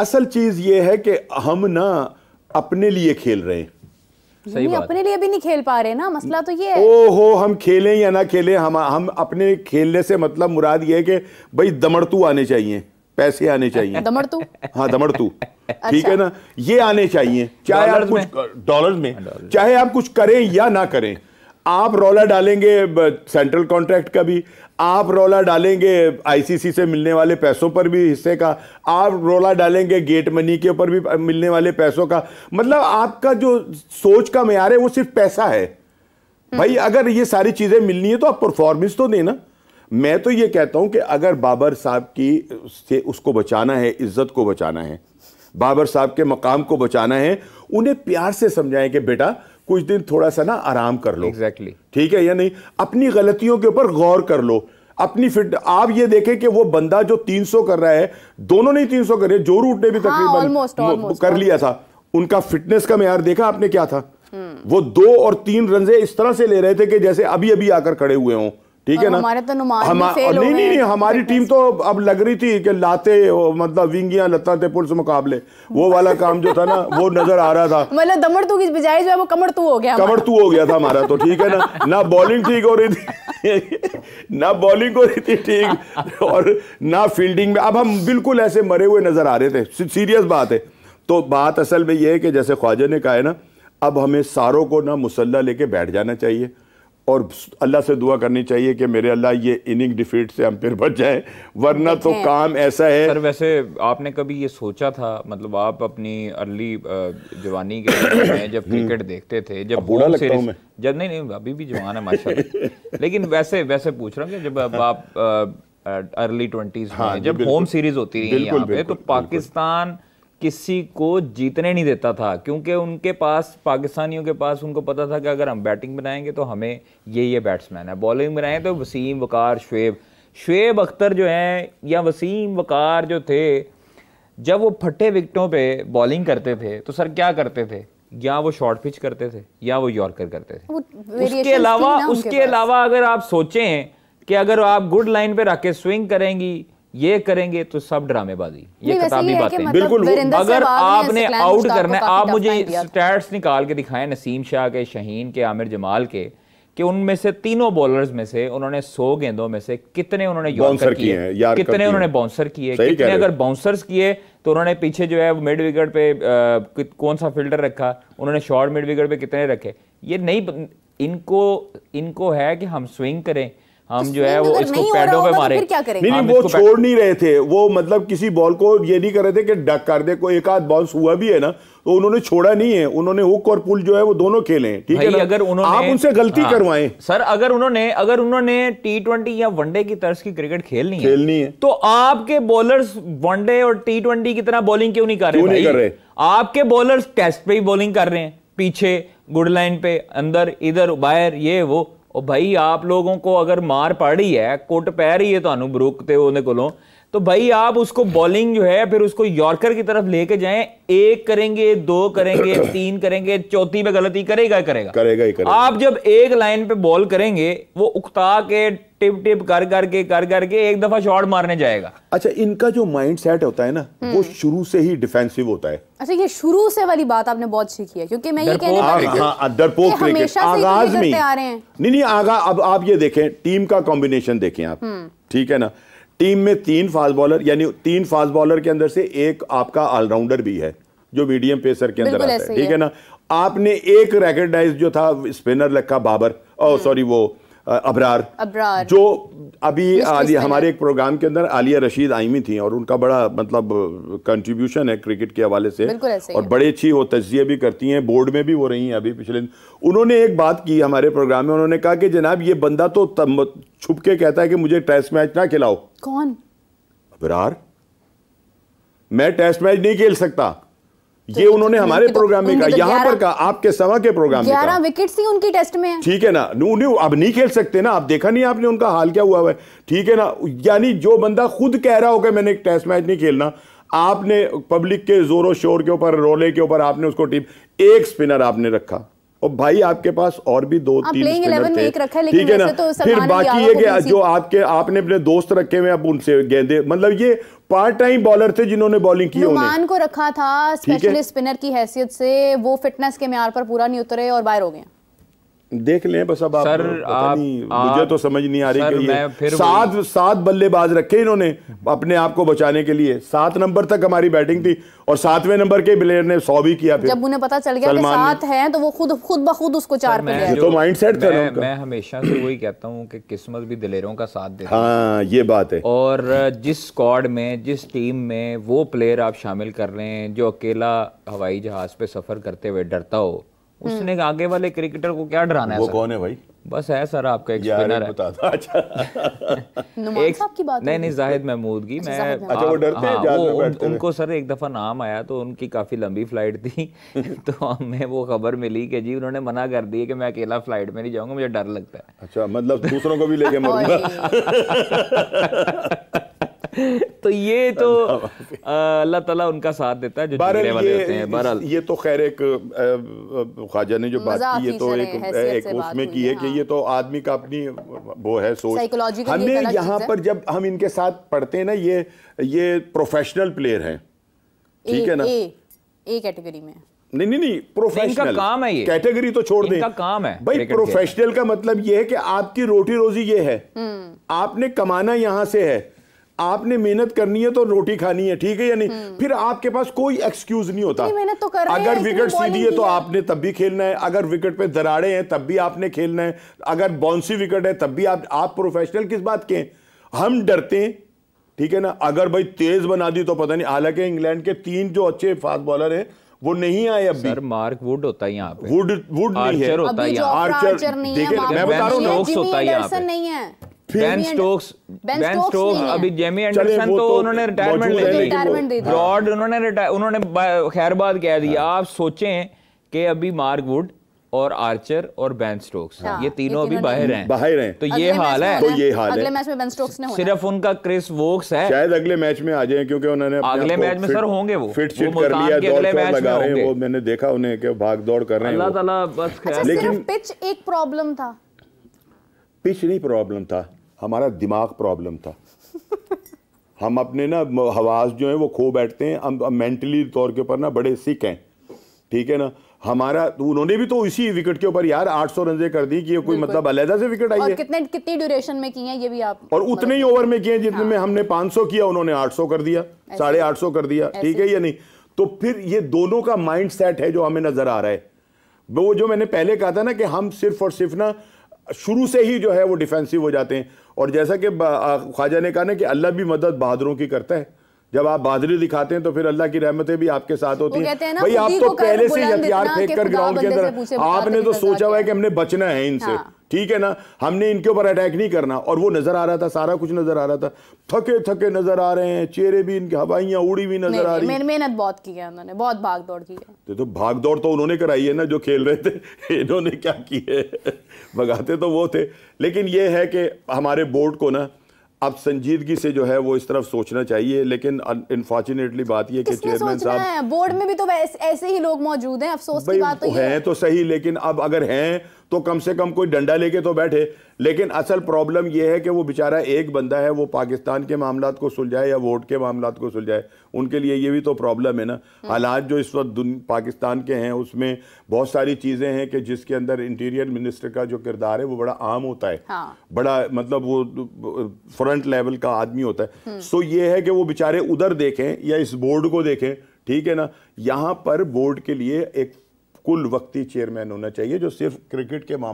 असल चीज ये है कि हम ना अपने लिए खेल रहे हैं सही बात अपने लिए भी नहीं खेल पा रहे ना मसला तो ये है ओ हो हम खेलें या ना खेलें हम हम अपने खेलने से मतलब मुराद ये है कि भाई दमड़तू आने चाहिए पैसे आने चाहिए दमड़तू हाँ दमड़तू अच्छा। ठीक है ना ये आने चाहिए चाहे आप कुछ डॉलर में चाहे आप कुछ करें या ना करें आप रोला डालेंगे सेंट्रल कॉन्ट्रैक्ट का भी आप रोला डालेंगे आईसीसी से मिलने वाले पैसों पर भी हिस्से का आप रोला डालेंगे गेट मनी के ऊपर भी मिलने वाले पैसों का मतलब आपका जो सोच का मैार है वो सिर्फ पैसा है भाई अगर ये सारी चीज़ें मिलनी है तो आप परफॉर्मेंस तो देना मैं तो ये कहता हूं कि अगर बाबर साहब की से उसको बचाना है इज्जत को बचाना है बाबर साहब के मकाम को बचाना है उन्हें प्यार से समझाएं कि बेटा कुछ दिन थोड़ा सा ना आराम कर लो एग्जैक्टली exactly. ठीक है या नहीं अपनी गलतियों के ऊपर गौर कर लो अपनी फिट आप ये देखें कि वो बंदा जो 300 कर रहा है दोनों ने 300 करे जो रूट ने भी हाँ, तकरीबन हाँ, कर लिया था उनका फिटनेस का मैार देखा आपने क्या था हम्म। वो दो और तीन रन इस तरह से ले रहे थे कि जैसे अभी अभी आकर खड़े हुए हों ठीक है ना हमारे तो हम, नहीं, नहीं नहीं नहीं हमारी टीम तो अब लग रही थी कि लाते मतलब विंगियां थे पुलिस मुकाबले वो वाला काम जो था ना वो नजर आ रहा था मतलब दमड़ तू की बजाय जो है वो कमर तू हो गया कमर तू हो गया था हमारा तो ठीक है ना ना बॉलिंग ठीक हो रही थी ना बॉलिंग हो रही थी ठीक और ना फील्डिंग में अब हम बिल्कुल ऐसे मरे हुए नजर आ रहे थे सीरियस बात है तो बात असल में यह है कि जैसे ख्वाजा ने कहा है ना अब हमें सारों को ना मुसल्ला लेके बैठ जाना चाहिए और अल्लाह से दुआ करनी चाहिए कि मेरे अल्लाह ये इनिंग डिफीट से हम फिर बच जाए वरना तो काम ऐसा है सर वैसे आपने कभी ये सोचा था मतलब आप अपनी अर्ली जवानी के में जब क्रिकेट देखते थे जब बूढ़ा लगता हूं मैं जब नहीं नहीं अभी भी जवान है माशाल्लाह लेकिन वैसे वैसे पूछ रहा हूँ कि जब आप अर्ली ट्वेंटीज में हाँ जब होम सीरीज होती रही है तो पाकिस्तान किसी को जीतने नहीं देता था क्योंकि उनके पास पाकिस्तानियों के पास उनको पता था कि अगर हम बैटिंग बनाएंगे तो हमें ये ये बैट्समैन है बॉलिंग बनाएं तो वसीम वकार शुएब शुएब अख्तर जो हैं या वसीम वकार जो थे जब वो फटे विकटों पे बॉलिंग करते थे तो सर क्या करते थे या वो शॉर्ट पिच करते थे या वो यॉर्कर करते थे उसके अलावा उसके अलावा अगर आप सोचें कि अगर आप गुड लाइन पर रख के स्विंग करेंगी ये करेंगे तो सब ड्रामेबाजी ये किताबी बातें मतलब बिल्कुल अगर आपने आउट करना है आप मुझे स्टैट्स निकाल के दिखाएं नसीम शाह के शहीन के आमिर जमाल के कि उनमें से तीनों बॉलर्स में से उन्होंने सौ गेंदों में से कितने उन्होंने बाउंसर किए कितने उन्होंने बाउंसर किए कितने अगर बाउंसर्स किए तो उन्होंने पीछे जो है मिड विकेट पे कौन सा फिल्टर रखा उन्होंने शॉर्ट मिड विकेट पे कितने रखे ये नहीं इनको इनको है कि हम स्विंग करें हम तो जो है तो वो इसको पैडों पे मारे नहीं नहीं वो छोड़ नहीं रहे थे वो मतलब किसी बॉल को ये नहीं कर रहे थे कि डक कर दे कोई एक आध बाउंस हुआ भी है ना तो उन्होंने छोड़ा नहीं है उन्होंने हुक और पुल जो है वो दोनों खेले ठीक है अगर उन्होंने आप उनसे गलती हाँ, करवाएं सर अगर उन्होंने अगर उन्होंने टी ट्वेंटी या वनडे की तरह की क्रिकेट खेलनी है है तो आपके बॉलर्स वनडे और टी ट्वेंटी की तरह बॉलिंग क्यों नहीं कर रहे नहीं कर रहे आपके बॉलर्स टेस्ट पे ही बॉलिंग कर रहे हैं पीछे गुड लाइन पे अंदर इधर बाहर ये वो और भाई आप लोगों को अगर मार ਪੜ रही है कुट पै रही है तो ਬਰੂਕ ਤੇ ਉਹਨੇ तो भाई आप उसको बॉलिंग जो है फिर उसको यॉर्कर की तरफ लेके जाएं एक करेंगे दो करेंगे तीन करेंगे चौथी में गलती करेगा करेगा करेगा ही करेगा आप जब एक लाइन पे बॉल करेंगे वो उकता के टिप टिप कर करके कर करके एक दफा शॉट मारने जाएगा अच्छा इनका जो माइंड सेट होता है ना वो हम्म। शुरू से ही डिफेंसिव होता है अच्छा ये शुरू से वाली बात आपने बहुत सीखी है क्योंकि मैं ये कहने हाँ, हाँ, डरपोक क्रिकेट आगाज में नहीं नहीं आगा अब आप ये देखें टीम का कॉम्बिनेशन देखें आप हम्म। ठीक है ना टीम में तीन फास्ट बॉलर यानी तीन फास्ट बॉलर के अंदर से एक आपका ऑलराउंडर भी है जो मीडियम पेसर के अंदर आता है ठीक है ना आपने एक रैकेट जो था स्पिनर रखा Babar oh oh, sorry hmm. वो अबरार अबरार जो अभी आली हमारे एक प्रोग्राम के अंदर आलिया रशीद आईमी थी और उनका बड़ा मतलब कंट्रीब्यूशन है क्रिकेट के हवाले से और बड़े अच्छी वो तजिए भी करती हैं बोर्ड में भी वो रही हैं अभी पिछले उन्होंने एक बात की हमारे प्रोग्राम में उन्होंने कहा कि जनाब ये बंदा तो छुप के कहता है कि मुझे टेस्ट मैच ना खिलाओ कौन अबरार मैं टेस्ट मैच नहीं खेल सकता ये तो उन्होंने हमारे प्रोग्राम तो में कहा तो यहाँ पर कहा आपके सवा के प्रोग्राम में ग्यारह विकेट थी उनकी टेस्ट में ठीक है ना नू न्यू अब नहीं खेल सकते ना आप देखा नहीं आपने उनका हाल क्या हुआ है ठीक है ना यानी जो बंदा खुद कह रहा होगा मैंने टेस्ट मैच नहीं खेलना आपने पब्लिक के जोरों शोर के ऊपर रोले के ऊपर आपने उसको टीम एक स्पिनर आपने रखा और भाई आपके पास और भी दो तीन स्पिनर थे ठीक है ना तो फिर बाकी ये कि जो आपके आपने अपने दोस्त रखे हुए अब उनसे गेंदे मतलब ये पार्ट टाइम बॉलर थे जिन्होंने बॉलिंग की नुमान को रखा था स्पेशलिस्ट स्पिनर की हैसियत से वो फिटनेस के म्यार पर पूरा नहीं उतरे और बाहर हो गए देख लें बस अब आप सर, आप, आप मुझे तो समझ नहीं आ रही कि ये सात सात बल्लेबाज रखे इन्होंने अपने आप को बचाने के लिए सात नंबर तक हमारी बैटिंग थी और सातवें नंबर के प्लेयर ने सौ भी किया फिर जब उन्हें पता चल गया कि सात हैं तो वो खुद खुद ब खुद उसको चार पे गए तो माइंडसेट था मैं, मैं हमेशा से वही कहता हूँ कि किस्मत भी दिलेरों का साथ देती हाँ ये बात है और जिस स्क्वाड में जिस टीम में वो प्लेयर आप शामिल कर रहे हैं जो अकेला हवाई जहाज पे सफर करते हुए डरता हो उसने आगे वाले क्रिकेटर को क्या डराना है वो कौन है भाई बस है सर आपका अच्छा। एक स्पिनर है अच्छा एक की बात नहीं नहीं जाहिद महमूद की अच्छा, मैं अच्छा वो डरते हैं हाँ, वो उन, उनको सर एक दफ़ा नाम आया तो उनकी काफ़ी लंबी फ़्लाइट थी तो हमें वो खबर मिली कि जी उन्होंने मना कर दिया कि मैं अकेला फ़्लाइट में नहीं जाऊंगा मुझे डर लगता है अच्छा मतलब दूसरों को भी लेके मरूंगा तो ये तो अल्लाह ताला उनका साथ देता है जो झगड़े वाले होते हैं बहरहाल ये तो खैर एक ख्वाजा ने जो बात की ये तो एक एक उसमें की है कि हाँ। ये तो आदमी का अपनी वो है सोच हमें यहाँ पर जब हम इनके साथ पढ़ते हैं ना ये ये प्रोफेशनल प्लेयर हैं ठीक है ना ए कैटेगरी में नहीं नहीं नहीं प्रोफेशनल काम है ये कैटेगरी तो छोड़ इनका दें काम है भाई प्रोफेशनल का मतलब ये है कि आपकी रोटी रोजी ये है हम्म। आपने कमाना यहाँ से है आपने मेहनत करनी है तो रोटी खानी है ठीक है या नहीं हम्म। फिर आपके पास कोई एक्सक्यूज नहीं होता मेहनत तो कर अगर विकेट सीधी है तो आपने तब भी खेलना है अगर विकेट पे दराड़े हैं तब भी आपने खेलना है अगर बाउंसी विकेट है तब भी आप आप प्रोफेशनल किस बात के हम डरते हैं ठीक है ना अगर भाई तेज बना दी तो पता नहीं हालांकि इंग्लैंड के तीन जो अच्छे फास्ट बॉलर है वो नहीं आए अब सर मार्क वुड होता है यहाँ पे वुड वुड नहीं है आर्चर होता है आर्चर, आर्चर नहीं है मैं बता रहा हूँ होता है यहाँ पे बैन स्टोक्स स्टोक्स अभी जेमी एंडरसन तो, तो उन्होंने रिटायरमेंट ले ली ब्रॉड उन्होंने उन्होंने कह दिया हाँ। आप सोचें कि अभी मार्क वुड और आर्चर और बैन स्टोक्स हाँ, ये तीनों अभी बाहर हैं बाहर हैं तो ये हाल है तो ये हाल अगले मैच में बैन स्टोक्स ने सिर्फ उनका क्रिस वोक्स है शायद अगले मैच में आ जाए क्योंकि उन्होंने अगले मैच में सर होंगे वो फिट शिट कर लिया अगले मैच लगा रहे हैं वो मैंने देखा उन्हें कि भाग दौड़ कर रहे हैं अल्लाह ताला बस अच्छा, लेकिन पिच एक प्रॉब्लम था पिच नहीं प्रॉब्लम था हमारा दिमाग प्रॉब्लम था हम अपने ना हवास जो है वो खो बैठते हैं हम मेंटली तौर के ऊपर ना बड़े सिक हैं ठीक है ना हमारा तो उन्होंने भी तो इसी विकेट के ऊपर यार 800 रन कर दी कि ये कोई मतलब अलहदा से विकेट आई है कितने कितनी ड्यूरेशन में किए हैं ये भी आप और मतलब उतने ही ओवर में किए हैं जितने में हाँ। हमने 500 किया उन्होंने 800 कर दिया साढ़े आठ कर दिया ठीक है या नहीं तो फिर ये दोनों का माइंड सेट है जो हमें नजर आ रहा है वो जो मैंने पहले कहा था ना कि हम सिर्फ और सिर्फ ना शुरू से ही जो है वो डिफेंसिव हो जाते हैं और जैसा कि ख्वाजा ने कहा ना कि अल्लाह भी मदद बहादुरों की करता है जब आप बहादुरी दिखाते हैं तो फिर अल्लाह की रहमतें भी आपके साथ होती हैं है भाई आप तो पहले से हथियार फेंक कर ग्राउंड के अंदर आपने तो सोचा हुआ है कि हमने बचना है इनसे हाँ। ठीक है ना हमने इनके ऊपर अटैक नहीं करना और वो नज़र आ रहा था सारा कुछ नज़र आ रहा था थके थके नज़र आ रहे हैं चेहरे भी इनके हवाइयाँ उड़ी हुई नज़र आ रही मेहनत बहुत की है उन्होंने बहुत भाग दौड़ की है तो, तो भाग दौड़ तो उन्होंने कराई है ना जो खेल रहे थे इन्होंने क्या की है भगाते तो वो थे लेकिन ये है कि हमारे बोर्ड को ना अब संजीदगी से जो है वो इस तरफ सोचना चाहिए लेकिन अनफॉर्चुनेटली बात ये कि चेयरमैन साहब बोर्ड में भी तो ऐसे ही लोग मौजूद हैं अफसोस की बात तो है तो सही लेकिन अब अगर हैं तो कम से कम कोई डंडा लेके तो बैठे लेकिन असल प्रॉब्लम यह है कि वो बेचारा एक बंदा है वो पाकिस्तान के मामला को सुलझाए या वोट के मामला को सुलझाए उनके लिए ये भी तो प्रॉब्लम है ना हालात जो इस वक्त पाकिस्तान के हैं उसमें बहुत सारी चीज़ें हैं कि जिसके अंदर इंटीरियर मिनिस्टर का जो किरदार है वो बड़ा आम होता है हाँ। बड़ा मतलब वो फ्रंट लेवल का आदमी होता है सो ये है कि वो बेचारे उधर देखें या इस बोर्ड को देखें ठीक है ना यहाँ पर बोर्ड के लिए एक कुल वक्ती चेयरमैन होना चाहिए जो सिर्फ क्रिकेट के मामले